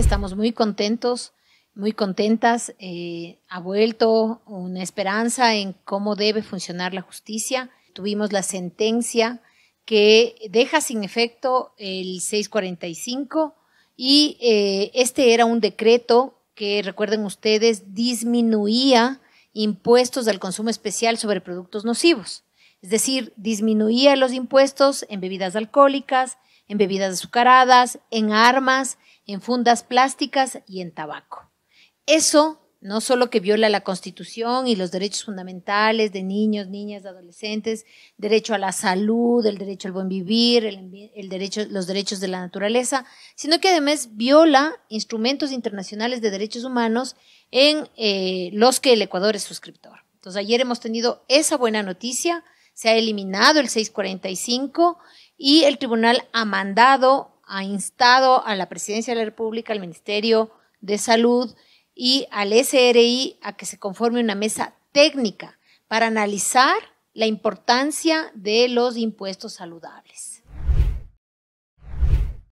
estamos muy contentos, muy contentas. Eh, ha vuelto una esperanza en cómo debe funcionar la justicia. Tuvimos la sentencia que deja sin efecto el 645 y eh, este era un decreto que, recuerden ustedes, disminuía impuestos al consumo especial sobre productos nocivos. Es decir, disminuía los impuestos en bebidas alcohólicas, en bebidas azucaradas, en armas en fundas plásticas y en tabaco. Eso no solo que viola la Constitución y los derechos fundamentales de niños, niñas, adolescentes, derecho a la salud, el derecho al buen vivir, el, los derechos de la naturaleza, sino que además viola instrumentos internacionales de derechos humanos en eh, los que el Ecuador es suscriptor. Entonces ayer hemos tenido esa buena noticia, se ha eliminado el 645 y el tribunal ha mandado ha instado a la Presidencia de la República, al Ministerio de Salud y al SRI a que se conforme una mesa técnica para analizar la importancia de los impuestos saludables.